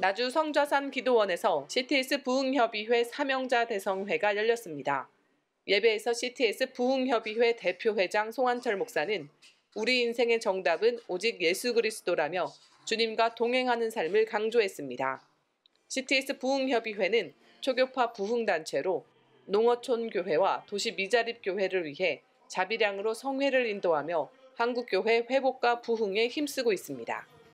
나주 성좌산 기도원에서 CTS 부흥협의회 사명자 대성회가 열렸습니다. 예배에서 CTS 부흥협의회 대표회장 송한철 목사는 우리 인생의 정답은 오직 예수 그리스도라며 주님과 동행하는 삶을 강조했습니다. CTS 부흥협의회는 초교파 부흥단체로 농어촌 교회와 도시 미자립 교회를 위해 자비량으로 성회를 인도하며 한국교회 회복과 부흥에 힘쓰고 있습니다.